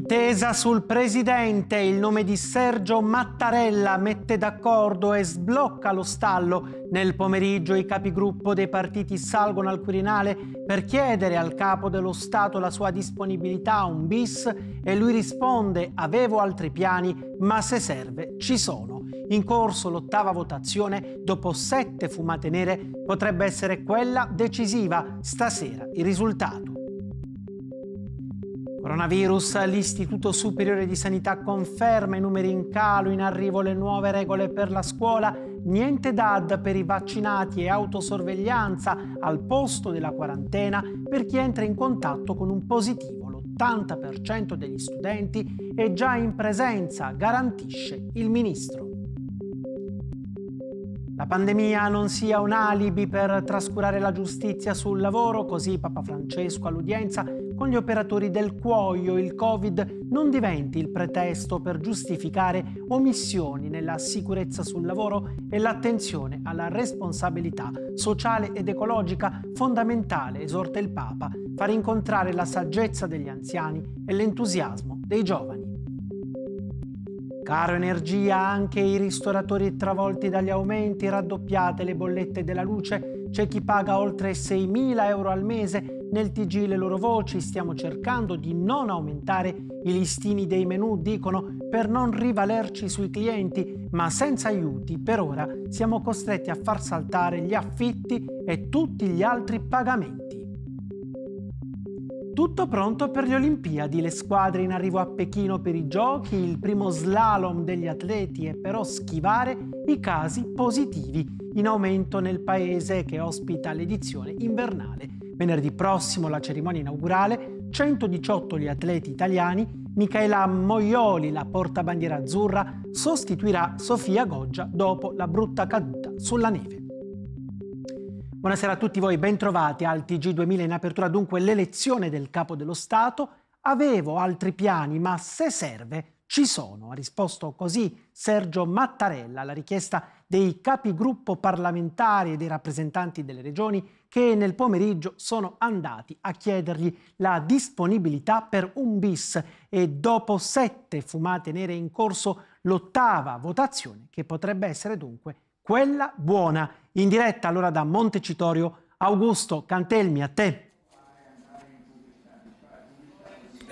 Intesa sul presidente, il nome di Sergio Mattarella mette d'accordo e sblocca lo stallo. Nel pomeriggio i capigruppo dei partiti salgono al Quirinale per chiedere al capo dello Stato la sua disponibilità a un bis e lui risponde avevo altri piani, ma se serve ci sono. In corso l'ottava votazione, dopo sette fumate nere, potrebbe essere quella decisiva. Stasera il risultato. Coronavirus, l'Istituto Superiore di Sanità conferma i numeri in calo, in arrivo le nuove regole per la scuola, niente DAD per i vaccinati e autosorveglianza al posto della quarantena per chi entra in contatto con un positivo. L'80% degli studenti è già in presenza, garantisce il ministro. La pandemia non sia un alibi per trascurare la giustizia sul lavoro, così Papa Francesco all'udienza con gli operatori del cuoio il Covid non diventi il pretesto per giustificare omissioni nella sicurezza sul lavoro e l'attenzione alla responsabilità sociale ed ecologica fondamentale, esorta il Papa, far incontrare la saggezza degli anziani e l'entusiasmo dei giovani. Caro energia anche i ristoratori travolti dagli aumenti, raddoppiate le bollette della luce c'è chi paga oltre 6.000 euro al mese. Nel TG le loro voci stiamo cercando di non aumentare i listini dei menu, dicono, per non rivalerci sui clienti, ma senza aiuti per ora siamo costretti a far saltare gli affitti e tutti gli altri pagamenti. Tutto pronto per le Olimpiadi, le squadre in arrivo a Pechino per i giochi, il primo slalom degli atleti e però schivare i casi positivi in aumento nel paese che ospita l'edizione invernale. Venerdì prossimo la cerimonia inaugurale, 118 gli atleti italiani Michaela Moioli, la portabandiera azzurra, sostituirà Sofia Goggia dopo la brutta caduta sulla neve. Buonasera a tutti voi, bentrovati al TG2000 in apertura dunque l'elezione del capo dello Stato. Avevo altri piani, ma se serve ci sono, ha risposto così Sergio Mattarella alla richiesta dei capigruppo parlamentari e dei rappresentanti delle regioni che nel pomeriggio sono andati a chiedergli la disponibilità per un bis e dopo sette fumate nere in corso l'ottava votazione che potrebbe essere dunque quella buona. In diretta allora da Montecitorio, Augusto Cantelmi, a te.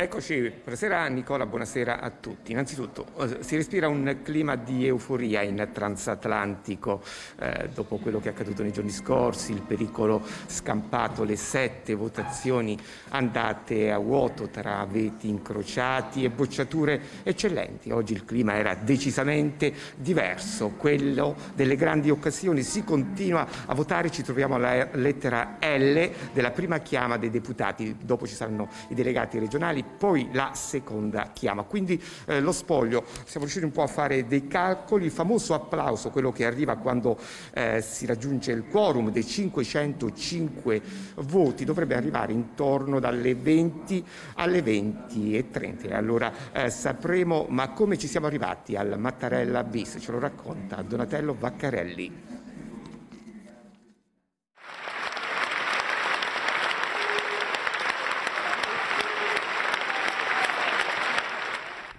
Eccoci, buonasera Nicola, buonasera a tutti. Innanzitutto eh, si respira un clima di euforia in transatlantico eh, dopo quello che è accaduto nei giorni scorsi, il pericolo scampato, le sette votazioni andate a vuoto tra veti incrociati e bocciature eccellenti. Oggi il clima era decisamente diverso, quello delle grandi occasioni. Si continua a votare, ci troviamo alla lettera L della prima chiama dei deputati, dopo ci saranno i delegati regionali poi la seconda chiama. Quindi eh, lo spoglio, siamo riusciti un po' a fare dei calcoli, il famoso applauso, quello che arriva quando eh, si raggiunge il quorum dei 505 voti, dovrebbe arrivare intorno dalle 20 alle 20 e 30. Allora eh, sapremo ma come ci siamo arrivati al Mattarella bis, ce lo racconta Donatello Vaccarelli.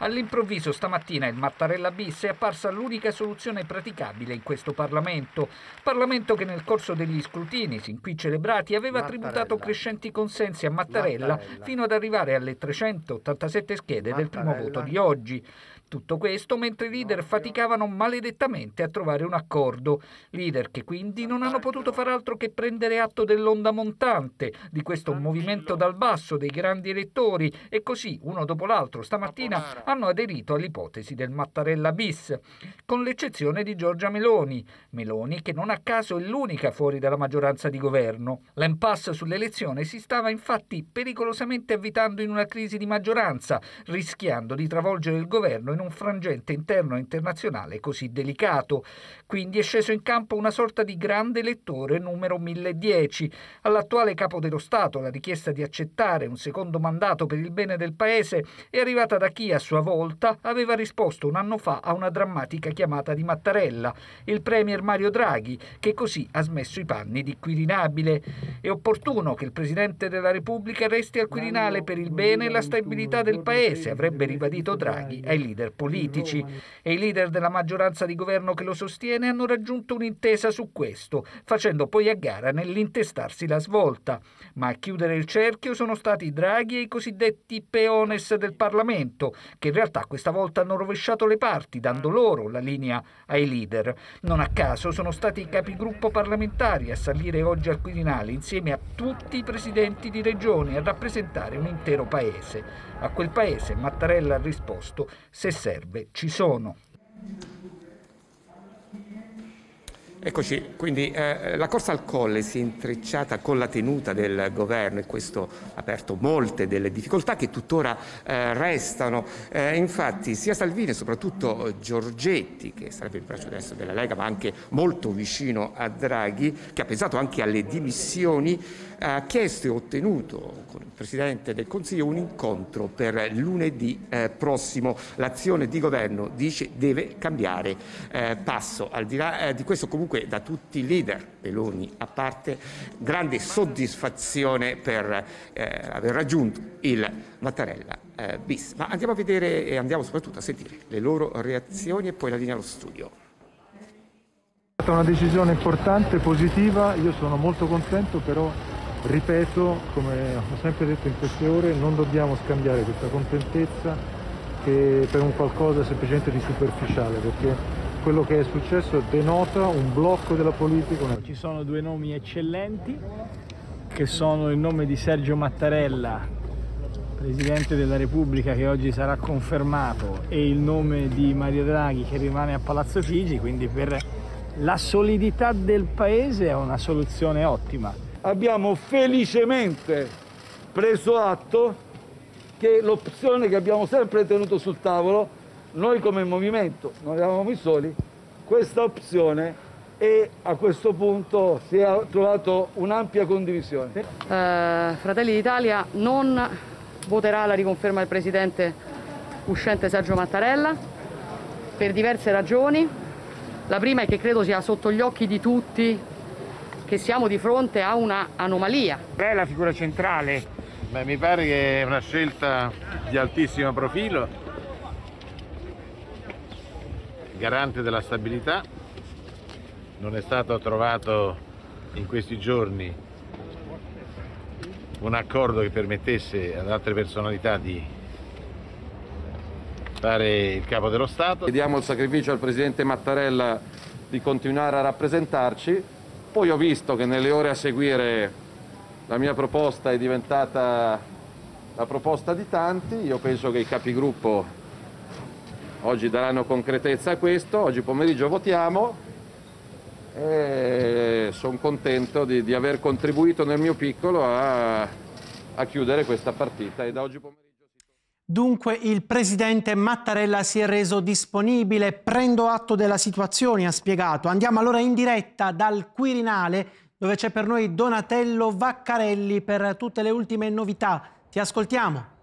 All'improvviso stamattina il Mattarella bis è apparsa l'unica soluzione praticabile in questo Parlamento, Parlamento che nel corso degli scrutini sin qui celebrati aveva Mattarella. tributato crescenti consensi a Mattarella, Mattarella, fino ad arrivare alle 387 schede Mattarella. del primo voto di oggi. Tutto questo mentre i leader faticavano maledettamente a trovare un accordo, leader che quindi non hanno potuto far altro che prendere atto dell'onda montante, di questo movimento dal basso dei grandi elettori e così uno dopo l'altro stamattina hanno aderito all'ipotesi del Mattarella bis, con l'eccezione di Giorgia Meloni, Meloni che non a caso è l'unica fuori dalla maggioranza di governo. L'impasse sull'elezione si stava infatti pericolosamente avvitando in una crisi di maggioranza, rischiando di travolgere il governo in in un frangente interno e internazionale così delicato. Quindi è sceso in campo una sorta di grande lettore numero 1010. All'attuale capo dello Stato la richiesta di accettare un secondo mandato per il bene del paese è arrivata da chi a sua volta aveva risposto un anno fa a una drammatica chiamata di Mattarella, il premier Mario Draghi, che così ha smesso i panni di Quirinabile. È opportuno che il Presidente della Repubblica resti al Quirinale per il bene e la stabilità del paese, avrebbe ribadito Draghi ai leader politici e i leader della maggioranza di governo che lo sostiene hanno raggiunto un'intesa su questo, facendo poi a gara nell'intestarsi la svolta. Ma a chiudere il cerchio sono stati Draghi e i cosiddetti peones del Parlamento, che in realtà questa volta hanno rovesciato le parti, dando mm. loro la linea ai leader. Non a caso sono stati i capigruppo parlamentari a salire oggi al Quirinale insieme a tutti i presidenti di regione a rappresentare un intero paese. A quel paese Mattarella ha risposto se serve ci sono. Eccoci, quindi eh, la corsa al colle si è intrecciata con la tenuta del governo e questo ha aperto molte delle difficoltà che tuttora eh, restano. Eh, infatti sia Salvini e soprattutto Giorgetti, che sarebbe il braccio destro della Lega ma anche molto vicino a Draghi, che ha pensato anche alle dimissioni, ha chiesto e ottenuto con il Presidente del Consiglio un incontro per lunedì eh, prossimo. L'azione di governo dice deve cambiare eh, passo. Al di là eh, di questo comunque comunque da tutti i leader, Peloni a parte, grande soddisfazione per eh, aver raggiunto il Mattarella eh, bis. Ma andiamo a vedere e andiamo soprattutto a sentire le loro reazioni e poi la linea allo studio. È stata una decisione importante, positiva, io sono molto contento però ripeto, come ho sempre detto in queste ore, non dobbiamo scambiare questa contentezza per un qualcosa semplicemente di superficiale perché quello che è successo denota un blocco della politica. Ci sono due nomi eccellenti che sono il nome di Sergio Mattarella, Presidente della Repubblica che oggi sarà confermato e il nome di Mario Draghi che rimane a Palazzo Figi, quindi per la solidità del Paese è una soluzione ottima. Abbiamo felicemente preso atto che l'opzione che abbiamo sempre tenuto sul tavolo noi come movimento non eravamo i soli, questa opzione e a questo punto si è trovato un'ampia condivisione. Eh, Fratelli d'Italia non voterà la riconferma del presidente uscente Sergio Mattarella per diverse ragioni. La prima è che credo sia sotto gli occhi di tutti che siamo di fronte a una anomalia. È la figura centrale. Beh, mi pare che è una scelta di altissimo profilo garante della stabilità, non è stato trovato in questi giorni un accordo che permettesse ad altre personalità di fare il capo dello Stato. Chiediamo il sacrificio al Presidente Mattarella di continuare a rappresentarci, poi ho visto che nelle ore a seguire la mia proposta è diventata la proposta di tanti, io penso che i capigruppo oggi daranno concretezza a questo, oggi pomeriggio votiamo e sono contento di, di, aver contribuito nel mio piccolo a, a chiudere questa partita. E da oggi pomeriggio... Dunque il presidente Mattarella si è reso disponibile, prendo atto della situazione, ha spiegato. Andiamo allora in diretta dal Quirinale dove c'è per noi Donatello Vaccarelli per tutte le ultime novità. Ti ascoltiamo.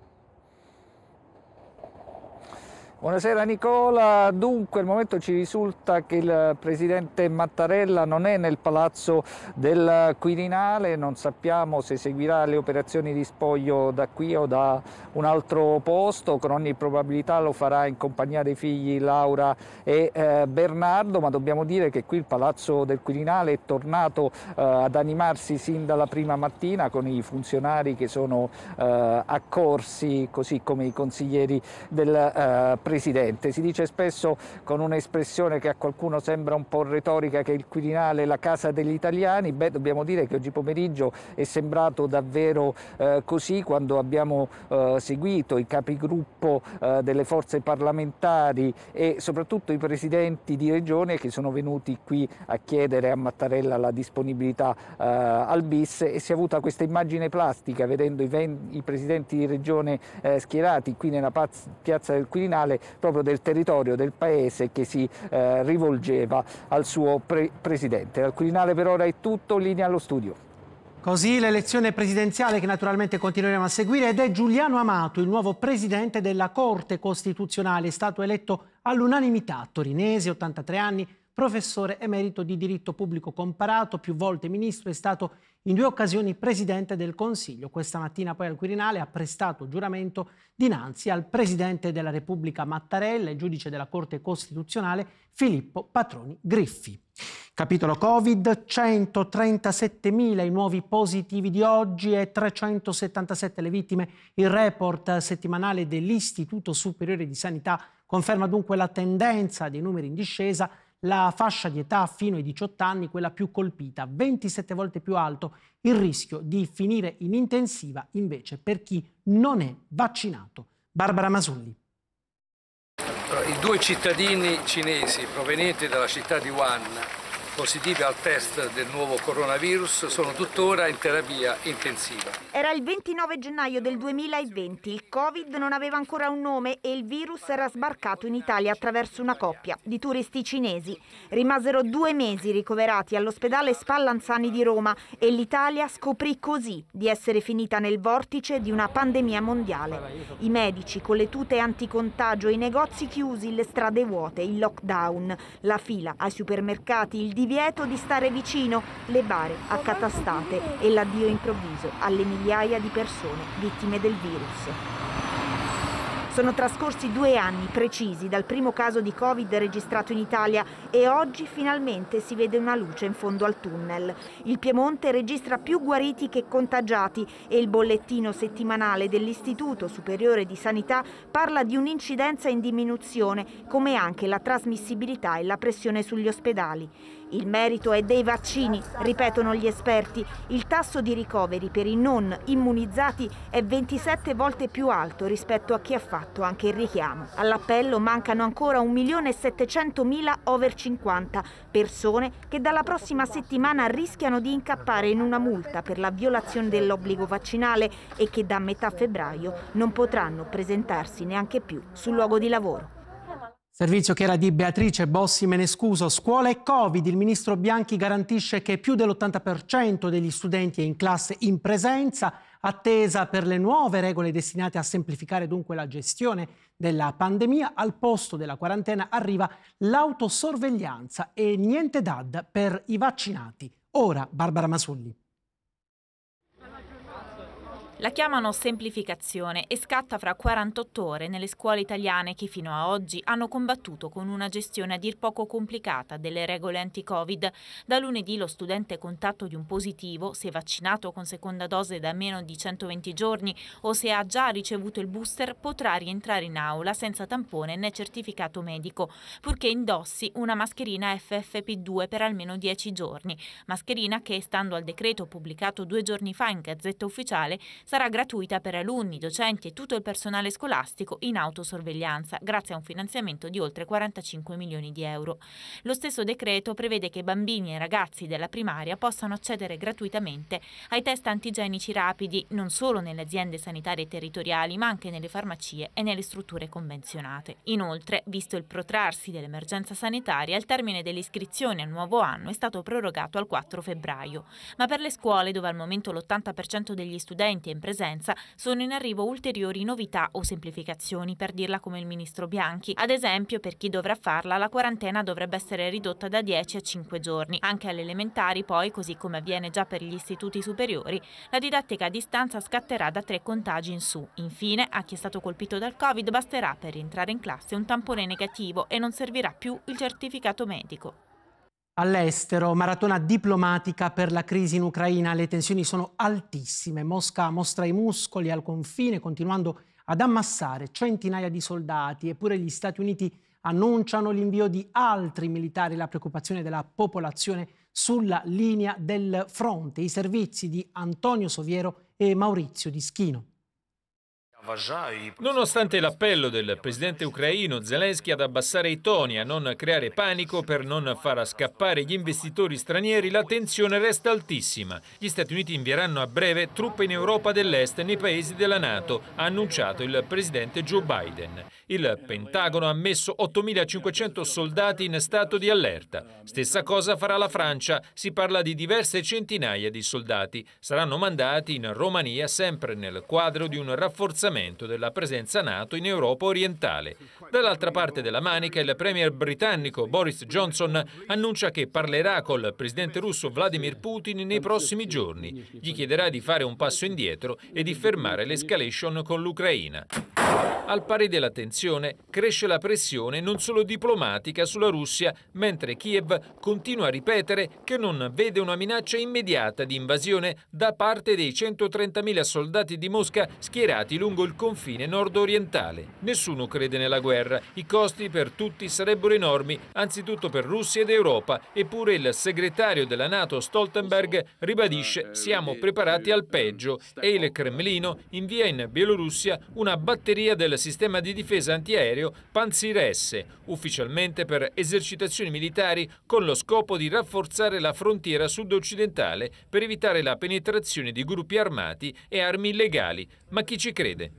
Buonasera Nicola, dunque al momento ci risulta che il presidente Mattarella non è nel palazzo del Quirinale, non sappiamo se seguirà le operazioni di spoglio da qui o da un altro posto, con ogni probabilità lo farà in compagnia dei figli Laura e eh, Bernardo, ma dobbiamo dire che qui il palazzo del Quirinale è tornato eh, ad animarsi sin dalla prima mattina con i funzionari che sono eh, accorsi, così come i consiglieri del Presidente eh, Presidente. Si dice spesso con un'espressione che a qualcuno sembra un po' retorica che il Quirinale è la casa degli italiani, beh dobbiamo dire che oggi pomeriggio è sembrato davvero eh, così quando abbiamo eh, seguito i capigruppo eh, delle forze parlamentari e soprattutto i presidenti di regione che sono venuti qui a chiedere a Mattarella la disponibilità eh, al bis e si è avuta questa immagine plastica vedendo i, i presidenti di regione eh, schierati qui nella piazza del Quirinale proprio del territorio, del paese che si eh, rivolgeva al suo pre presidente. Al Quirinale per ora è tutto, linea allo studio. Così l'elezione presidenziale che naturalmente continueremo a seguire ed è Giuliano Amato, il nuovo presidente della Corte Costituzionale, è stato eletto all'unanimità, torinese, 83 anni, professore emerito di diritto pubblico comparato, più volte ministro, è stato in due occasioni Presidente del Consiglio. Questa mattina poi al Quirinale ha prestato giuramento dinanzi al Presidente della Repubblica Mattarella e giudice della Corte Costituzionale Filippo Patroni Griffi. Capitolo Covid, 137.000 i nuovi positivi di oggi e 377 le vittime. Il report settimanale dell'Istituto Superiore di Sanità conferma dunque la tendenza dei numeri in discesa la fascia di età fino ai 18 anni quella più colpita, 27 volte più alto il rischio di finire in intensiva invece per chi non è vaccinato. Barbara Masulli. I due cittadini cinesi provenienti dalla città di Wuhan positive al test del nuovo coronavirus sono tuttora in terapia intensiva. Era il 29 gennaio del 2020, il Covid non aveva ancora un nome e il virus era sbarcato in Italia attraverso una coppia di turisti cinesi. Rimasero due mesi ricoverati all'ospedale Spallanzani di Roma e l'Italia scoprì così di essere finita nel vortice di una pandemia mondiale. I medici con le tute anticontagio, i negozi chiusi, le strade vuote, il lockdown, la fila ai supermercati, il divino divieto di stare vicino, le bare accatastate e l'addio improvviso alle migliaia di persone vittime del virus. Sono trascorsi due anni precisi dal primo caso di Covid registrato in Italia e oggi finalmente si vede una luce in fondo al tunnel. Il Piemonte registra più guariti che contagiati e il bollettino settimanale dell'Istituto Superiore di Sanità parla di un'incidenza in diminuzione, come anche la trasmissibilità e la pressione sugli ospedali. Il merito è dei vaccini, ripetono gli esperti. Il tasso di ricoveri per i non immunizzati è 27 volte più alto rispetto a chi ha fatto anche il richiamo. All'appello mancano ancora 1.700.000 over 50 persone che dalla prossima settimana rischiano di incappare in una multa per la violazione dell'obbligo vaccinale e che da metà febbraio non potranno presentarsi neanche più sul luogo di lavoro. Servizio che era di Beatrice Bossi, me ne scuso. Scuola e Covid. Il ministro Bianchi garantisce che più dell'80% degli studenti è in classe in presenza, attesa per le nuove regole destinate a semplificare dunque la gestione della pandemia. Al posto della quarantena arriva l'autosorveglianza e niente DAD per i vaccinati. Ora Barbara Masulli. La chiamano semplificazione e scatta fra 48 ore nelle scuole italiane che fino a oggi hanno combattuto con una gestione a dir poco complicata delle regole anti-Covid. Da lunedì lo studente contatto di un positivo, se vaccinato con seconda dose da meno di 120 giorni o se ha già ricevuto il booster, potrà rientrare in aula senza tampone né certificato medico, purché indossi una mascherina FFP2 per almeno 10 giorni, mascherina che, stando al decreto pubblicato due giorni fa in Gazzetta Ufficiale, sarà gratuita per alunni, docenti e tutto il personale scolastico in autosorveglianza, grazie a un finanziamento di oltre 45 milioni di euro. Lo stesso decreto prevede che bambini e ragazzi della primaria possano accedere gratuitamente ai test antigenici rapidi non solo nelle aziende sanitarie territoriali, ma anche nelle farmacie e nelle strutture convenzionate. Inoltre, visto il protrarsi dell'emergenza sanitaria, il termine dell'iscrizione al nuovo anno è stato prorogato al 4 febbraio, ma per le scuole dove al momento l'80% degli studenti è in presenza, sono in arrivo ulteriori novità o semplificazioni, per dirla come il ministro Bianchi. Ad esempio, per chi dovrà farla, la quarantena dovrebbe essere ridotta da 10 a 5 giorni. Anche alle elementari, poi, così come avviene già per gli istituti superiori, la didattica a distanza scatterà da tre contagi in su. Infine, a chi è stato colpito dal Covid basterà per rientrare in classe un tampone negativo e non servirà più il certificato medico all'estero, maratona diplomatica per la crisi in Ucraina. Le tensioni sono altissime. Mosca mostra i muscoli al confine, continuando ad ammassare centinaia di soldati. Eppure gli Stati Uniti annunciano l'invio di altri militari. La preoccupazione della popolazione sulla linea del fronte. I servizi di Antonio Soviero e Maurizio Di Schino. Nonostante l'appello del presidente ucraino Zelensky ad abbassare i toni, a non creare panico per non far scappare gli investitori stranieri, la tensione resta altissima. Gli Stati Uniti invieranno a breve truppe in Europa dell'Est e nei paesi della Nato, ha annunciato il presidente Joe Biden. Il Pentagono ha messo 8.500 soldati in stato di allerta. Stessa cosa farà la Francia, si parla di diverse centinaia di soldati. Saranno mandati in Romania sempre nel quadro di un rafforzamento della presenza NATO in Europa orientale. Dall'altra parte della manica il premier britannico Boris Johnson annuncia che parlerà col presidente russo Vladimir Putin nei prossimi giorni. Gli chiederà di fare un passo indietro e di fermare l'escalation con l'Ucraina. Al pari della tensione cresce la pressione non solo diplomatica sulla Russia, mentre Kiev continua a ripetere che non vede una minaccia immediata di invasione da parte dei 130.000 soldati di Mosca schierati lungo il confine nord-orientale. Nessuno crede nella guerra, i costi per tutti sarebbero enormi, anzitutto per Russia ed Europa, eppure il segretario della Nato Stoltenberg ribadisce siamo preparati al peggio e il Cremlino invia in Bielorussia una batteria batteria del sistema di difesa antiaereo Panzir S, ufficialmente per esercitazioni militari con lo scopo di rafforzare la frontiera sud-occidentale per evitare la penetrazione di gruppi armati e armi illegali. Ma chi ci crede?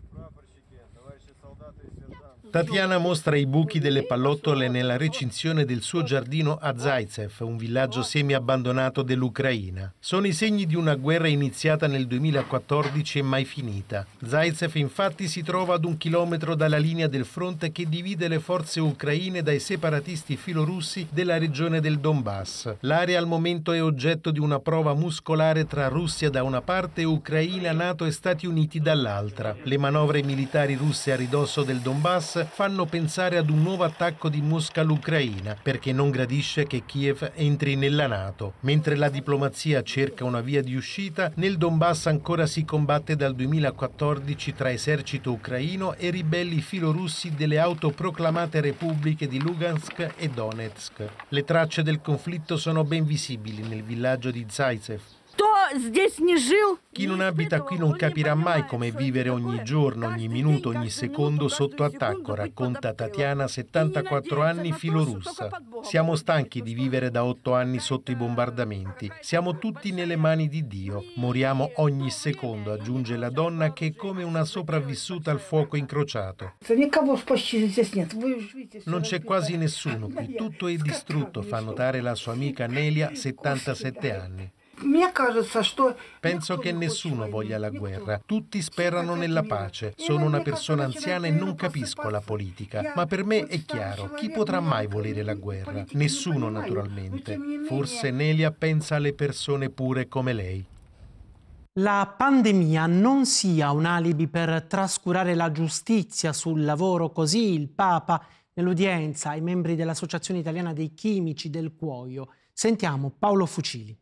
Tatiana mostra i buchi delle pallottole nella recinzione del suo giardino a Zaitsev, un villaggio semi-abbandonato dell'Ucraina. Sono i segni di una guerra iniziata nel 2014 e mai finita. Zaitsev infatti si trova ad un chilometro dalla linea del fronte che divide le forze ucraine dai separatisti filorussi della regione del Donbass. L'area al momento è oggetto di una prova muscolare tra Russia da una parte e Ucraina, Nato e Stati Uniti dall'altra. Le manovre militari russe a ridosso del Donbass fanno pensare ad un nuovo attacco di Mosca all'Ucraina perché non gradisce che Kiev entri nella Nato. Mentre la diplomazia cerca una via di uscita, nel Donbass ancora si combatte dal 2014 tra esercito ucraino e ribelli filorussi delle autoproclamate repubbliche di Lugansk e Donetsk. Le tracce del conflitto sono ben visibili nel villaggio di Zaitsev, chi non abita qui non capirà mai come vivere ogni giorno, ogni minuto, ogni secondo sotto attacco, racconta Tatiana, 74 anni, filorussa. Siamo stanchi di vivere da otto anni sotto i bombardamenti. Siamo tutti nelle mani di Dio. Moriamo ogni secondo, aggiunge la donna che è come una sopravvissuta al fuoco incrociato. Non c'è quasi nessuno qui, tutto è distrutto, fa notare la sua amica Nelia, 77 anni. Penso che nessuno voglia la guerra, tutti sperano nella pace. Sono una persona anziana e non capisco la politica, ma per me è chiaro, chi potrà mai volere la guerra? Nessuno naturalmente. Forse Nelia pensa alle persone pure come lei. La pandemia non sia un alibi per trascurare la giustizia sul lavoro, così il Papa nell'udienza ai membri dell'Associazione Italiana dei Chimici del Cuoio. Sentiamo Paolo Fucili.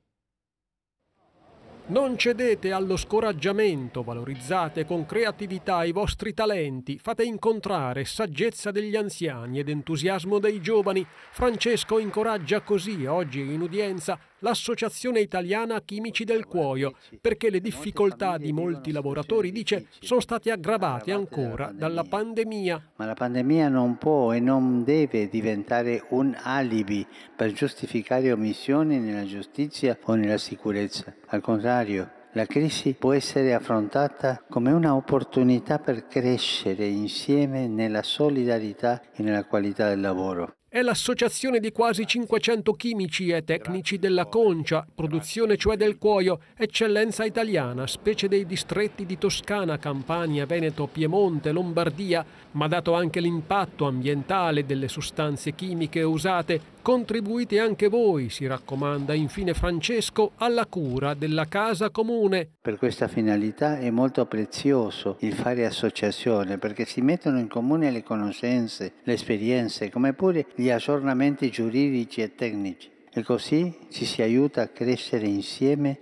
Non cedete allo scoraggiamento, valorizzate con creatività i vostri talenti, fate incontrare saggezza degli anziani ed entusiasmo dei giovani. Francesco incoraggia così, oggi in udienza, l'Associazione Italiana Chimici del Cuoio, perché le difficoltà di molti lavoratori, dice, sono state aggravate ancora dalla pandemia. Ma la pandemia non può e non deve diventare un alibi per giustificare omissioni nella giustizia o nella sicurezza. Al contrario, la crisi può essere affrontata come un'opportunità per crescere insieme nella solidarietà e nella qualità del lavoro è l'associazione di quasi 500 chimici e tecnici della concia, produzione cioè del cuoio, eccellenza italiana, specie dei distretti di Toscana, Campania, Veneto, Piemonte, Lombardia, ma dato anche l'impatto ambientale delle sostanze chimiche usate, Contribuite anche voi, si raccomanda infine Francesco, alla cura della casa comune. Per questa finalità è molto prezioso il fare associazione perché si mettono in comune le conoscenze, le esperienze, come pure gli aggiornamenti giuridici e tecnici. E così ci si aiuta a crescere insieme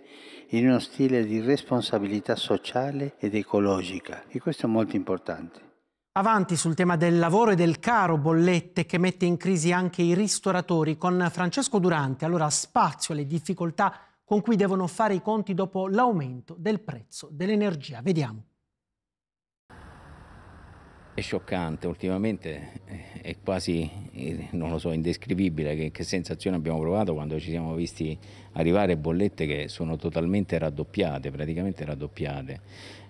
in uno stile di responsabilità sociale ed ecologica. E questo è molto importante. Avanti sul tema del lavoro e del caro bollette che mette in crisi anche i ristoratori con Francesco Durante. Allora spazio alle difficoltà con cui devono fare i conti dopo l'aumento del prezzo dell'energia. Vediamo. È scioccante, ultimamente eh, è quasi, eh, non lo so, indescrivibile che, che sensazione abbiamo provato quando ci siamo visti arrivare bollette che sono totalmente raddoppiate, praticamente raddoppiate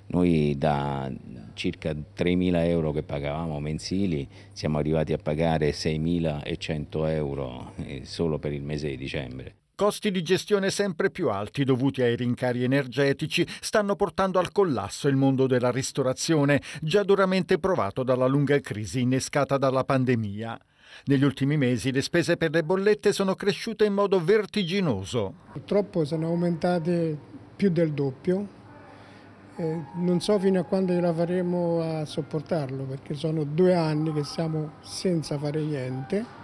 noi da circa 3.000 euro che pagavamo mensili siamo arrivati a pagare 6.100 euro eh, solo per il mese di dicembre. Costi di gestione sempre più alti dovuti ai rincari energetici stanno portando al collasso il mondo della ristorazione, già duramente provato dalla lunga crisi innescata dalla pandemia. Negli ultimi mesi le spese per le bollette sono cresciute in modo vertiginoso. Purtroppo sono aumentate più del doppio eh, non so fino a quando ce la faremo a sopportarlo perché sono due anni che siamo senza fare niente.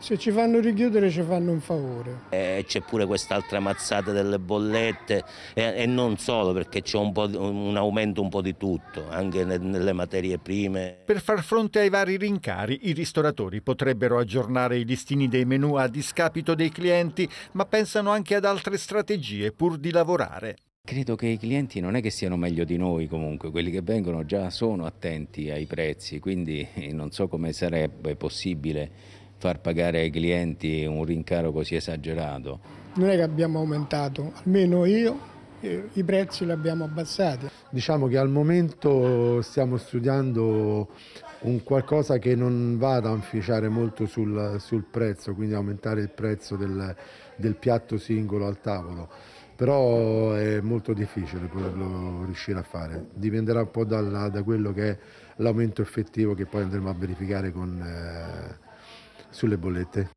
Se ci fanno richiudere ci fanno un favore. Eh, c'è pure quest'altra mazzata delle bollette e, e non solo perché c'è un, un, aumento un po' di tutto, anche ne, nelle materie prime. Per far fronte ai vari rincari i ristoratori potrebbero aggiornare i listini dei menù a discapito dei clienti ma pensano anche ad altre strategie pur di lavorare credo che i clienti non è che siano meglio di noi comunque, quelli che vengono già sono attenti ai prezzi, quindi non so come sarebbe possibile far pagare ai clienti un rincaro così esagerato. Non è che abbiamo aumentato, almeno io eh, i prezzi li abbiamo abbassati. Diciamo che al momento stiamo studiando un qualcosa che non vada a inficiare molto sul, sul prezzo, quindi aumentare il prezzo del, del piatto singolo al tavolo però è molto difficile poterlo riuscire a fare, dipenderà un po' dalla, da quello che è l'aumento effettivo che poi andremo a verificare con, eh, sulle bollette.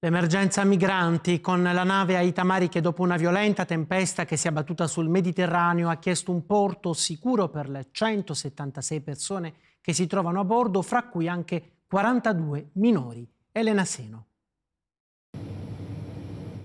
L'emergenza migranti con la nave Aitamari che dopo una violenta tempesta che si è abbattuta sul Mediterraneo ha chiesto un porto sicuro per le 176 persone che si trovano a bordo, fra cui anche 42 minori. Elena Seno.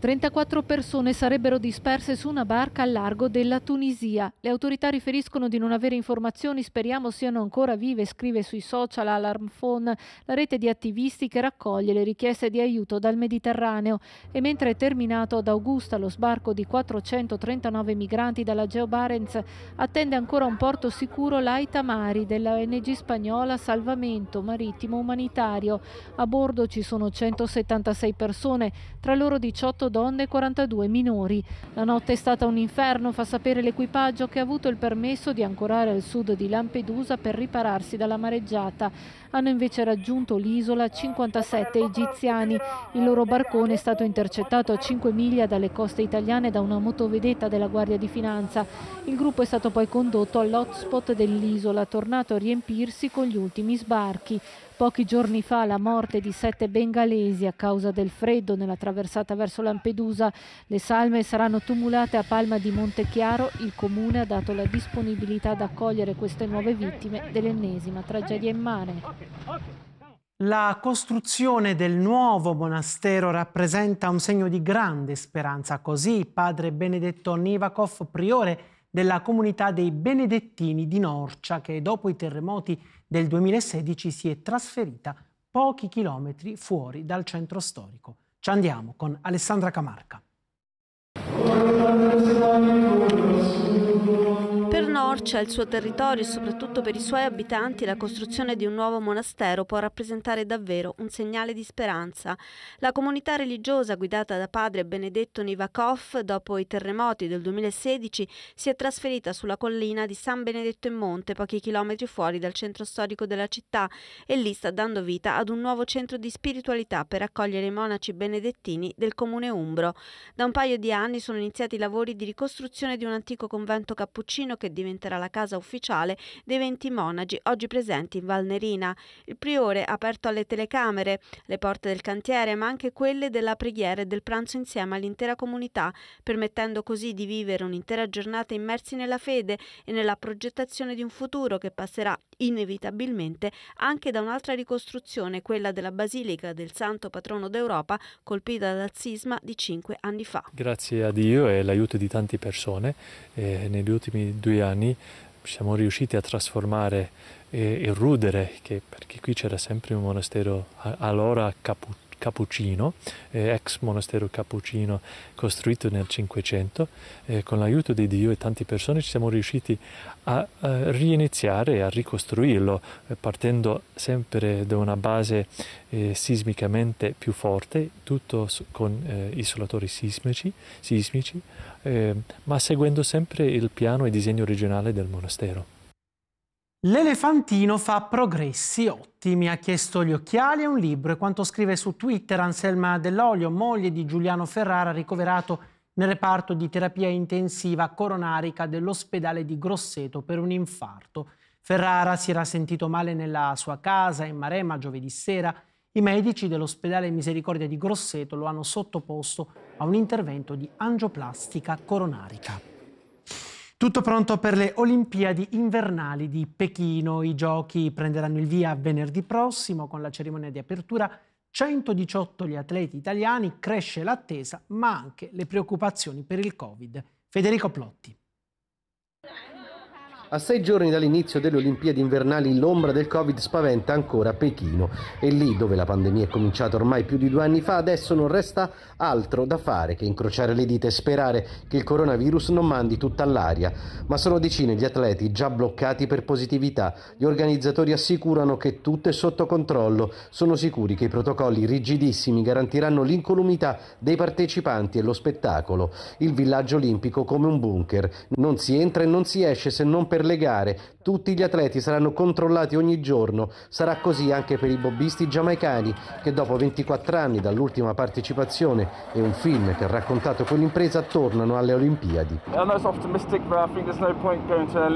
34 persone sarebbero disperse su una barca al largo della Tunisia. Le autorità riferiscono di non avere informazioni, speriamo siano ancora vive, scrive sui social Alarm Phone, la rete di attivisti che raccoglie le richieste di aiuto dal Mediterraneo. E mentre è terminato ad Augusta lo sbarco di 439 migranti dalla Geo Barents, attende ancora un porto sicuro l'Aita Mari della ONG spagnola Salvamento Marittimo Umanitario. A bordo ci sono 176 persone, tra loro 18 donne e 42 minori. La notte è stata un inferno, fa sapere l'equipaggio che ha avuto il permesso di ancorare al sud di Lampedusa per ripararsi dalla mareggiata. Hanno invece raggiunto l'isola 57 egiziani. Il loro barcone è stato intercettato a 5 miglia dalle coste italiane da una motovedetta della Guardia di Finanza. Il gruppo è stato poi condotto all'hotspot dell'isola, tornato a riempirsi con gli ultimi sbarchi. Pochi giorni fa la morte di sette bengalesi a causa del freddo nella traversata verso Lampedusa. Le salme saranno tumulate a Palma di Montechiaro. Il comune ha dato la disponibilità ad accogliere queste nuove vittime dell'ennesima tragedia in mare. La costruzione del nuovo monastero rappresenta un segno di grande speranza, così padre Benedetto Nivakov, priore della comunità dei Benedettini di Norcia che dopo i terremoti del 2016 si è trasferita pochi chilometri fuori dal centro storico. Ci andiamo con Alessandra Camarca. Norcia e il suo territorio e soprattutto per i suoi abitanti la costruzione di un nuovo monastero può rappresentare davvero un segnale di speranza. La comunità religiosa guidata da padre Benedetto Nivakov dopo i terremoti del 2016 si è trasferita sulla collina di San Benedetto in Monte pochi chilometri fuori dal centro storico della città e lì sta dando vita ad un nuovo centro di spiritualità per accogliere i monaci benedettini del comune Umbro. Da un paio di anni sono iniziati i lavori di ricostruzione di un antico convento cappuccino che di diventerà la casa ufficiale dei 20 monaci oggi presenti in Valnerina. Il priore ha aperto alle telecamere le porte del cantiere, ma anche quelle della preghiera e del pranzo insieme all'intera comunità, permettendo così di vivere un'intera giornata immersi nella fede e nella progettazione di un futuro che passerà inevitabilmente anche da un'altra ricostruzione, quella della Basilica del Santo Patrono d'Europa, colpita dal sisma di cinque anni fa. Grazie a Dio e l'aiuto di tante persone, eh, negli ultimi due anni anni siamo riusciti a trasformare e, il rudere, che, perché qui c'era sempre un monastero allora Caput cappuccino, eh, ex monastero cappuccino costruito nel Cinquecento, eh, con l'aiuto di Dio e tante persone ci siamo riusciti a, a eh, riiniziare e a ricostruirlo, eh, partendo sempre da una base eh, sismicamente più forte, tutto con eh, isolatori sismici, sismici ma seguendo sempre il piano e disegno regionale del monastero. L'elefantino fa progressi ottimi, ha chiesto gli occhiali e un libro e quanto scrive su Twitter Anselma Dell'Olio, moglie di Giuliano Ferrara, ricoverato nel reparto di terapia intensiva coronarica dell'ospedale di Grosseto per un infarto. Ferrara si era sentito male nella sua casa in Marema giovedì sera. I medici dell'ospedale Misericordia di Grosseto lo hanno sottoposto a un intervento di angioplastica coronarica. Tutto pronto per le Olimpiadi invernali di Pechino. I giochi prenderanno il via venerdì prossimo con la cerimonia di apertura. 118 gli atleti italiani, cresce l'attesa, ma anche le preoccupazioni per il Covid. Federico Plotti. A sei giorni dall'inizio delle Olimpiadi invernali l'ombra del Covid spaventa ancora Pechino e lì dove la pandemia è cominciata ormai più di due anni fa adesso non resta altro da fare che incrociare le dita e sperare che il coronavirus non mandi tutta all'aria. Ma sono decine gli atleti già bloccati per positività. Gli organizzatori assicurano che tutto è sotto controllo. Sono sicuri che i protocolli rigidissimi garantiranno l'incolumità dei partecipanti e lo spettacolo. Il villaggio olimpico come un bunker. Non si entra e non si esce se non per le gare. Tutti gli atleti saranno controllati ogni giorno. Sarà così anche per i bobbisti giamaicani che dopo 24 anni dall'ultima partecipazione e un film che ha raccontato quell'impresa tornano alle Olimpiadi.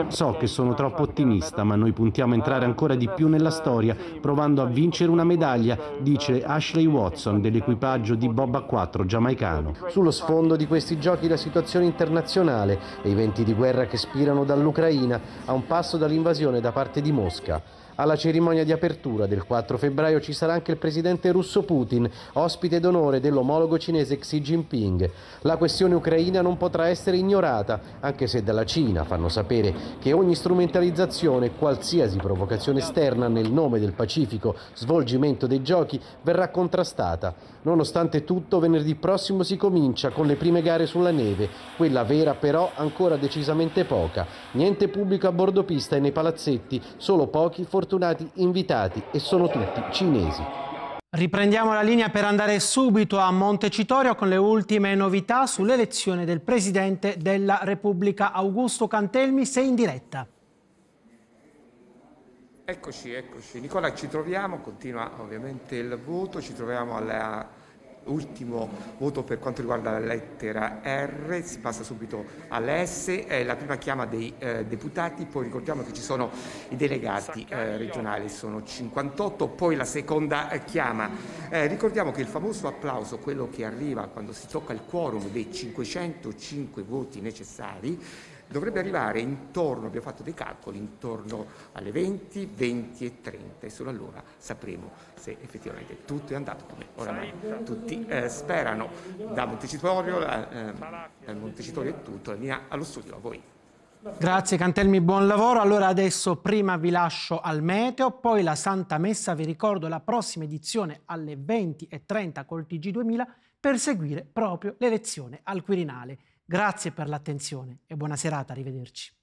So che sono troppo ottimista, ma noi puntiamo a entrare ancora di più nella storia, provando a vincere una medaglia, dice Ashley Watson dell'equipaggio di Bob a 4 giamaicano. Sullo sfondo di questi giochi la situazione internazionale e i venti di guerra che spirano dall'Ucraina Ucraina a un passo dall'invasione da parte di Mosca. Alla cerimonia di apertura del 4 febbraio ci sarà anche il presidente russo Putin, ospite d'onore dell'omologo cinese Xi Jinping. La questione ucraina non potrà essere ignorata, anche se dalla Cina fanno sapere che ogni strumentalizzazione, qualsiasi provocazione esterna nel nome del pacifico svolgimento dei giochi verrà contrastata. Nonostante tutto, venerdì prossimo si comincia con le prime gare sulla neve, quella vera però ancora decisamente poca. Niente pubblico a bordo pista e nei palazzetti, solo pochi fortunati fortunati invitati e sono tutti cinesi. Riprendiamo la linea per andare subito a Montecitorio con le ultime novità sull'elezione del Presidente della Repubblica. Augusto Cantelmi, sei in diretta. Eccoci, eccoci. Nicola, ci troviamo, continua ovviamente il voto, ci troviamo alla ultimo voto per quanto riguarda la lettera R, si passa subito all'S, è la prima chiama dei eh, deputati, poi ricordiamo che ci sono i delegati eh, regionali, sono 58, poi la seconda eh, chiama. Eh, ricordiamo che il famoso applauso, quello che arriva quando si tocca il quorum dei 505 voti necessari, dovrebbe arrivare intorno, abbiamo fatto dei calcoli, intorno alle 20, 20 e 30 e solo allora sapremo se effettivamente tutto è andato come oramai tutti eh, sperano. Da Montecitorio, eh, eh Montecitorio è tutto, la mia allo studio, a voi. Grazie Cantelmi, buon lavoro. Allora adesso prima vi lascio al meteo, poi la Santa Messa, vi ricordo la prossima edizione alle 20.30 col TG2000 per seguire proprio l'elezione al Quirinale. Grazie per l'attenzione e buona serata, arrivederci.